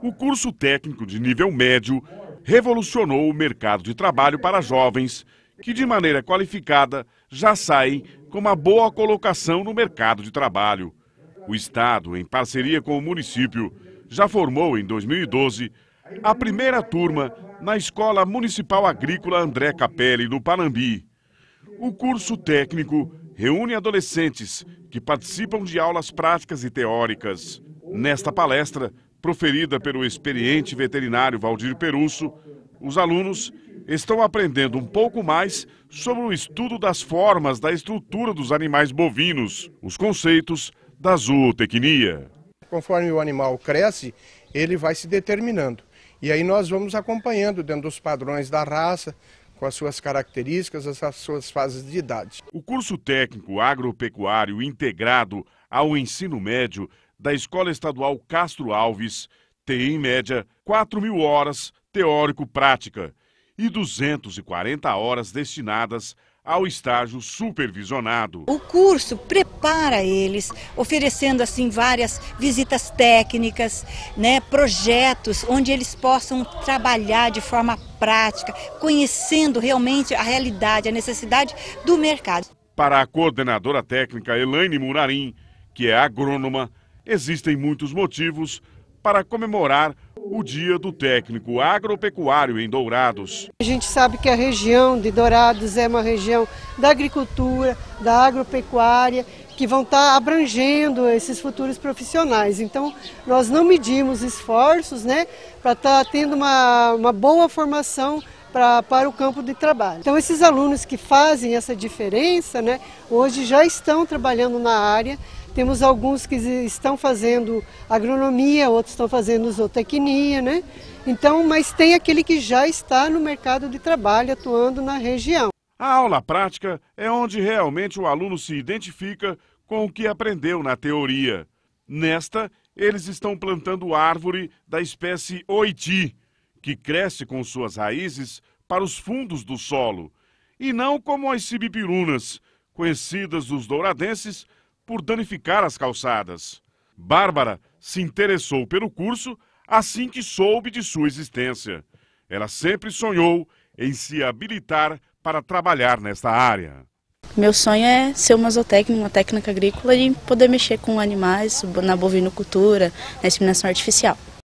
O curso técnico de nível médio revolucionou o mercado de trabalho para jovens que, de maneira qualificada, já saem com uma boa colocação no mercado de trabalho. O Estado, em parceria com o município, já formou em 2012 a primeira turma na Escola Municipal Agrícola André Capelli, no Panambi. O curso técnico reúne adolescentes que participam de aulas práticas e teóricas. Nesta palestra, proferida pelo experiente veterinário Valdir Perusso, os alunos estão aprendendo um pouco mais sobre o estudo das formas da estrutura dos animais bovinos, os conceitos da zootecnia. Conforme o animal cresce, ele vai se determinando. E aí nós vamos acompanhando dentro dos padrões da raça, com as suas características, as suas fases de idade. O curso técnico agropecuário integrado ao ensino médio da Escola Estadual Castro Alves tem, em média, 4 mil horas teórico-prática e 240 horas destinadas ao estágio supervisionado. O curso prepara eles, oferecendo assim várias visitas técnicas, né, projetos onde eles possam trabalhar de forma prática, conhecendo realmente a realidade, a necessidade do mercado. Para a coordenadora técnica Elaine Murarim, que é agrônoma, existem muitos motivos para comemorar o Dia do Técnico Agropecuário em Dourados. A gente sabe que a região de Dourados é uma região da agricultura, da agropecuária, que vão estar tá abrangendo esses futuros profissionais. Então, nós não medimos esforços né, para estar tá tendo uma, uma boa formação para, para o campo de trabalho. Então, esses alunos que fazem essa diferença, né, hoje já estão trabalhando na área, temos alguns que estão fazendo agronomia, outros estão fazendo zootecnia, né? Então, mas tem aquele que já está no mercado de trabalho, atuando na região. A aula prática é onde realmente o aluno se identifica com o que aprendeu na teoria. Nesta, eles estão plantando árvore da espécie oiti, que cresce com suas raízes para os fundos do solo, e não como as cibipirunas, conhecidas dos douradenses por danificar as calçadas. Bárbara se interessou pelo curso assim que soube de sua existência. Ela sempre sonhou em se habilitar para trabalhar nesta área. Meu sonho é ser uma zootécnica, uma técnica agrícola e poder mexer com animais na bovinocultura, na inseminação artificial.